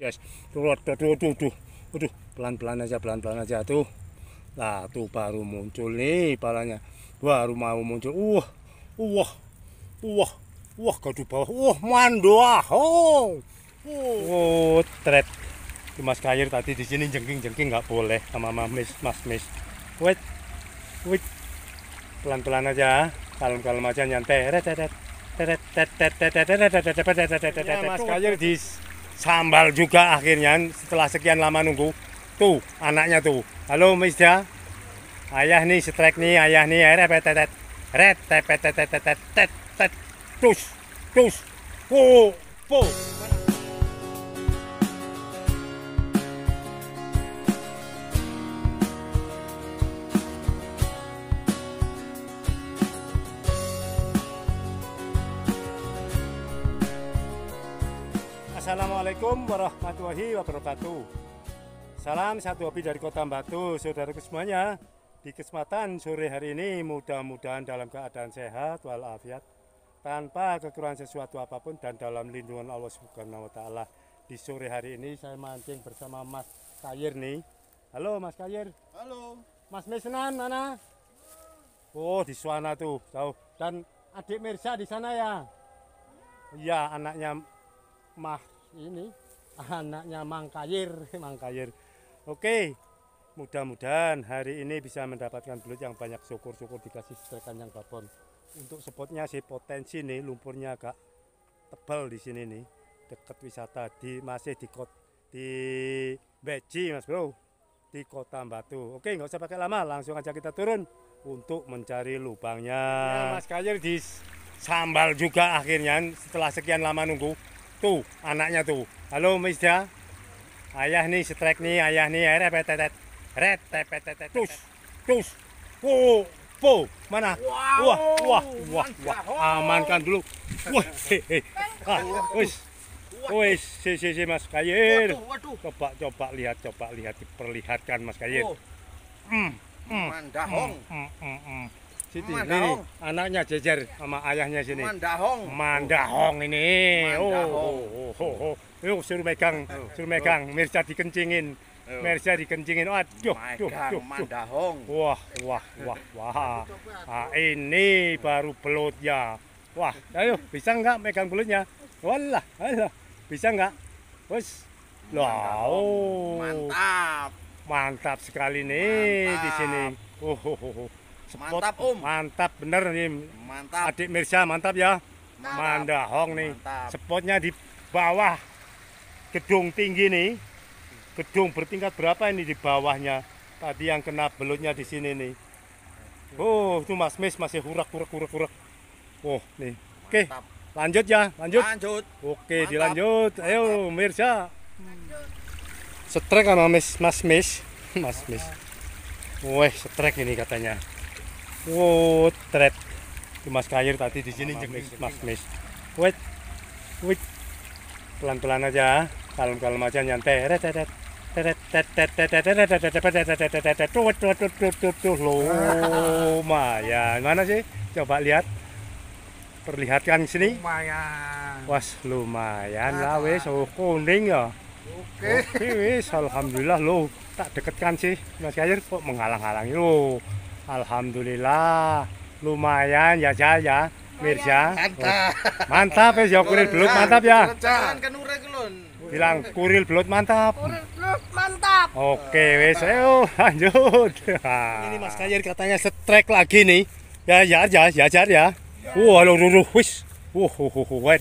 Yes. Tuh, tuh, tuh, tuh, tuh. Aduh, pelan-pelan aja, pelan-pelan aja tuh. Lah, tuh baru muncul nih palanya. Baru mau muncul. Uh, wah, wah, wah, kau di bawah. Wah, mandoa. Oh, oh, tret. Mas Kair tadi di sini jengking-jengking nggak boleh sama Mas Mas Mis. Wait, wait, pelan-pelan aja, kalem-kalem aja nyantai. Mas Kair di sambal juga akhirnya setelah sekian lama nunggu tuh anaknya tuh halo Misda ayah nih strike nih ayah nih repetetet ret tepetetetetetet tus tus po po Assalamualaikum warahmatullahi wabarakatuh. Salam satu hobi dari Kota Batu, saudara semuanya. Di kesempatan sore hari ini mudah-mudahan dalam keadaan sehat walafiat tanpa kekurangan sesuatu apapun dan dalam lindungan Allah Subhanahu wa taala. Di sore hari ini saya mancing bersama Mas Kayer nih. Halo Mas Kayer. Halo. Mas Mesnan mana? Oh, di sana tuh. Tahu. Dan adik Mirsa di sana ya? Iya, anaknya Mah ini anaknya Mangkayir, Mangkayir. Oke, mudah-mudahan hari ini bisa mendapatkan belut yang banyak. Syukur-syukur dikasih setrekan yang babon. Untuk spotnya sih potensi nih, lumpurnya agak tebal di sini nih, dekat wisata di masih di kot di Beji mas bro, di kota Batu. Oke, nggak usah pakai lama, langsung aja kita turun untuk mencari lubangnya. Ya, mas Kayir di sambal juga akhirnya setelah sekian lama nunggu Tuh, anaknya tuh. Halo, Misda. Ayah nih, strike nih, ayah nih, repetetet. Repetetet. Tus, tus. Wow, po, mana? Wow. Wah, wah, wah, wah. Amankan dulu. Wah, hehe. Ah, wis. si, si, si, Mas Kair. Coba, coba lihat, coba lihat, diperlihatkan Mas Kair. Oh. Mm, mm, Mandahong. Mm, mm, mm, mm. Siti, nih, anaknya jejer sama ayahnya sini. Mandahong. Mandahong oh. ini. Mandahong. Oh, oh, oh, oh, oh. Yuk suruh megang, oh, suruh megang. Mirsa dikencingin. Mirsa dikencingin. Aduh, duh, duh, mandahong. Wah, wah, wah, wah. Nah, ini baru belut ya. Wah, ayo bisa nggak megang belutnya? Walah, ayo, Bisa nggak? Bos, wow. Mantap. Mantap sekali nih Mantap. di sini. Oh, oh, oh. Mantap Om. Mantap bener nih. Mantap. Adik Mirsa mantap ya. Mantap. Mandahong nih. Spotnya di bawah gedung tinggi nih. Gedung bertingkat berapa ini di bawahnya? Tadi yang kena belutnya di sini nih. Oh, itu Mas Mis masih hurak hurak hurak hurak. Oh, nih. Oke. Lanjut ya, lanjut. Lanjut. Oke, mantap. dilanjut. Mantap. Ayo Mirsa. Lanjut. Setrek sama Mas Mas Mis. Mas Mis. Woi, setrek ini katanya. Wow, tret. Mas Kair tadi di sini jenis Mas Mis. Wait. Wait. Pelan-pelan aja, kalem-kalem aja nyantai. Tret tret tret tret tret tret tret tret tret tret tret tret lumayan. Mana sih? Coba lihat. Perlihatkan sini. Lumayan. Was lumayan lah wis oh, kuning ya. Oke. Oke wis alhamdulillah lo tak deketkan sih Mas Kair kok menghalang-halangi lo. Alhamdulillah lumayan ya ya, ya. Mirza. Mantap. Mantap ya, ya kuril belut mantap ya. Bilang kuril belut mantap. mantap. Oke wes ayo lanjut. Ini Mas ah. Kajir katanya setrek lagi nih. Ya ya ya ya ya. ya. lu lo ruruh wis. Wah wah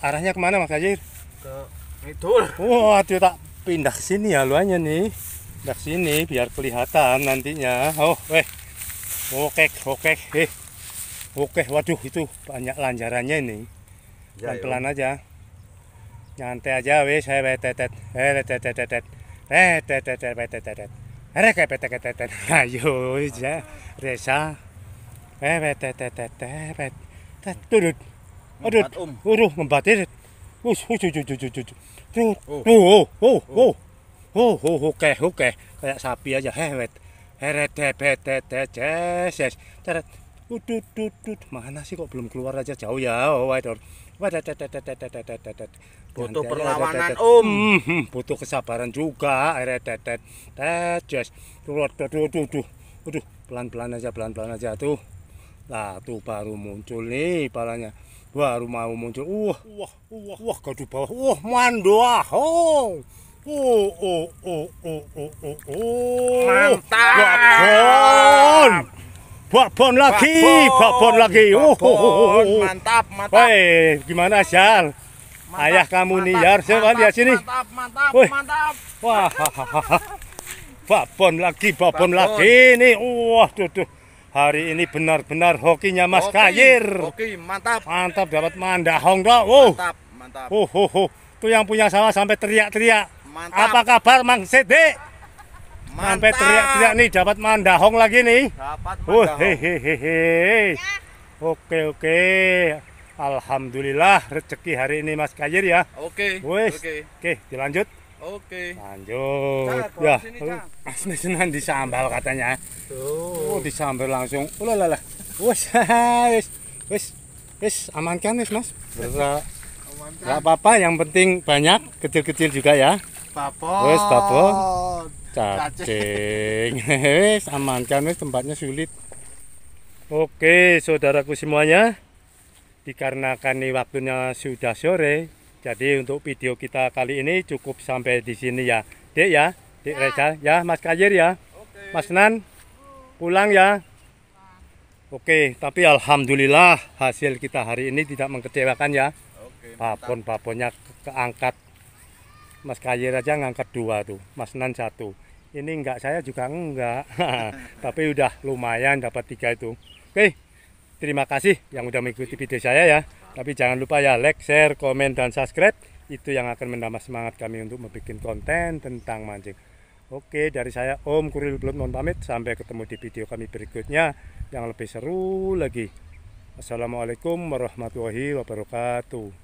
arahnya kemana Mas Kajir Ke itu Wah, dia tak pindah sini ya luanya nih dari sini biar kelihatan nantinya. Oh, weh. Oke, oke, eh. Oke, waduh itu banyak lanjarannya ini. Ya, Pelan-pelan ya. aja. Nyantai aja weh, saya tetet. Eh, tetet. Eh, tetetet betetetet. Eh, tetet tetet. Ayo ya, Resa. Eh, tetet. Bet. Tutut. Aduh. Uruh ngembatir. Us, us, us, us, us. Tuh, oh, oh, oh. oh, oh ho ho oke keh kayak sapi aja hewet heret hebet ces ceret udut udut mana sih kok belum keluar aja jauh ya oh waduh butuh perlawanan om hmm, hmm. butuh kesabaran juga heret heret ces tuh tuh tuh tuh pelan pelan aja pelan pelan aja tuh lah tuh baru muncul nih palanya baru mau muncul uh wah wah wah kau bawah wah mandoah oh Oh, oh, oh, oh, oh, oh, oh. Mantap. Babon. Babon lagi, babon lagi. Oh, oh, oh, oh. Mantap, mantap. Woi, gimana, Syal? Ayah kamu nih, Yar. Coba lihat sini. Mantap, mantap, Woy. mantap. Wah. babon lagi, babon, babon. lagi nih. Ya, Wah, tuh, tuh. Hari ini benar-benar hokinya Mas hoki, Kayir. Hoki, mantap. Mantap dapat mandahong, dong. Mantap, mantap. Oh, oh, oh. Tuh yang punya sawah sampai teriak-teriak. Mantap. Apa kabar Mang Sidik? Sampai teriak-teriak nih dapat mandahong lagi nih. Dapat uh, mandahong. Uh, hehehe. Ya. Oke oke. Alhamdulillah rezeki hari ini Mas Kajir ya. Oke. Wes. Oke. oke, dilanjut. Oke. Lanjut. Cak, ya. Sini senang disambal katanya. Tuh. Oh, disambal langsung. Ulah oh, lah. Wes. Wes. Wes. Wes aman kan wes Mas? Berapa? Enggak apa-apa, yang penting banyak, kecil-kecil juga ya babon. Wes babon. Cacing. Wes amankan wes tempatnya sulit. Oke, saudaraku semuanya. Dikarenakan ini waktunya sudah sore, jadi untuk video kita kali ini cukup sampai di sini ya. Dek ya, Dek ya. Reza ya, Mas Kajir ya. Oke. Mas Nan pulang ya. Oke, tapi alhamdulillah hasil kita hari ini tidak mengecewakan ya. Babon-babonnya keangkat Mas Kayer aja ngangkat dua tuh, Mas Nan satu. Ini enggak saya juga enggak, tapi udah lumayan dapat tiga itu. Oke, terima kasih yang udah mengikuti video saya ya. Tapi jangan lupa ya like, share, komen, dan subscribe. Itu yang akan menambah semangat kami untuk membuat konten tentang mancing. Oke, dari saya Om Kuril belum mohon pamit. Sampai ketemu di video kami berikutnya yang lebih seru lagi. Assalamualaikum warahmatullahi wabarakatuh.